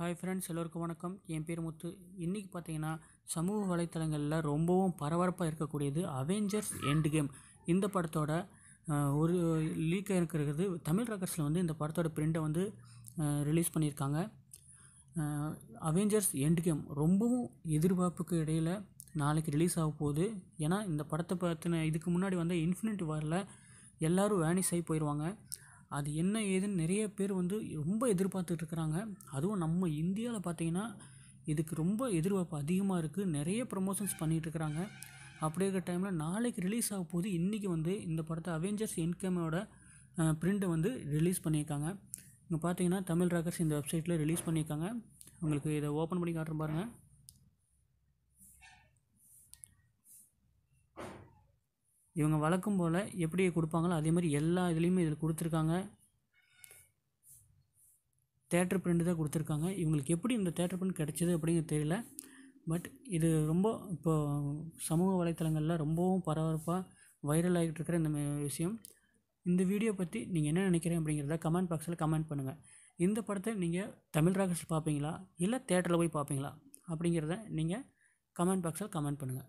hi friends எல்லோருக்கும் வணக்கம் என் பேர் முத்து இன்றைக்கி பார்த்தீங்கன்னா சமூக வலைத்தளங்களில் ரொம்பவும் பரபரப்பாக இருக்கக்கூடியது அவெஞ்சர்ஸ் எண்ட் கேம் இந்த படத்தோட ஒரு லீக் இருக்கிறது தமிழ் ரெக்கர்ஸில் வந்து இந்த படத்தோட பிரிண்டை வந்து ரிலீஸ் பண்ணியிருக்காங்க அவெஞ்சர்ஸ் எண்ட் கேம் ரொம்பவும் எதிர்பார்ப்புக்கு இடையில் நாளைக்கு ரிலீஸ் ஆக போகுது ஏன்னா இந்த படத்தை பற்றின இதுக்கு முன்னாடி வந்து இன்ஃபினிட்டி வாரில் எல்லோரும் வேனிஸ் ஆகி போயிடுவாங்க அது என்ன ஏதுன்னு நிறைய பேர் வந்து ரொம்ப எதிர்பார்த்துட்டு இருக்கிறாங்க அதுவும் நம்ம இந்தியாவில் பார்த்தீங்கன்னா இதுக்கு ரொம்ப எதிர்பார்ப்பு அதிகமாக இருக்குது நிறைய ப்ரமோஷன்ஸ் பண்ணிகிட்ருக்கிறாங்க அப்படி இருக்கிற டைமில் நாளைக்கு ரிலீஸ் ஆக போது இன்றைக்கி வந்து இந்த படத்தை அவெஞ்சர்ஸ் இன்கமோட ப்ரிண்ட்டை வந்து ரிலீஸ் பண்ணியிருக்காங்க இங்கே பார்த்தீங்கன்னா தமிழ் ராகர்ஸ் இந்த வெப்சைட்டில் ரிலீஸ் பண்ணியிருக்காங்க உங்களுக்கு இதை ஓப்பன் பண்ணி காட்டுறேன் பாருங்கள் இவங்க வழக்கம் போல் எப்படி கொடுப்பாங்களோ அதே மாதிரி எல்லா இதுலேயுமே இதில் கொடுத்துருக்காங்க தேட்டர் பிரிண்ட் தான் கொடுத்துருக்காங்க இவங்களுக்கு எப்படி இந்த தேட்டர் பிரிண்ட் கிடச்சிது அப்படிங்கிறது தெரியல பட் இது ரொம்ப இப்போ சமூக வலைத்தளங்களில் ரொம்பவும் பரபரப்பாக வைரல் ஆகிட்டு இருக்கிற இந்த விஷயம் இந்த வீடியோ பற்றி நீங்கள் என்ன நினைக்கிறீங்க அப்படிங்கிறத கமெண்ட் பாக்ஸில் கமெண்ட் பண்ணுங்கள் இந்த படத்தை நீங்கள் தமிழ் ராகர்ஸ் பார்ப்பீங்களா இல்லை தேட்டரில் போய் பார்ப்பீங்களா அப்படிங்கிறத நீங்கள் கமெண்ட் பாக்ஸில் கமெண்ட் பண்ணுங்கள்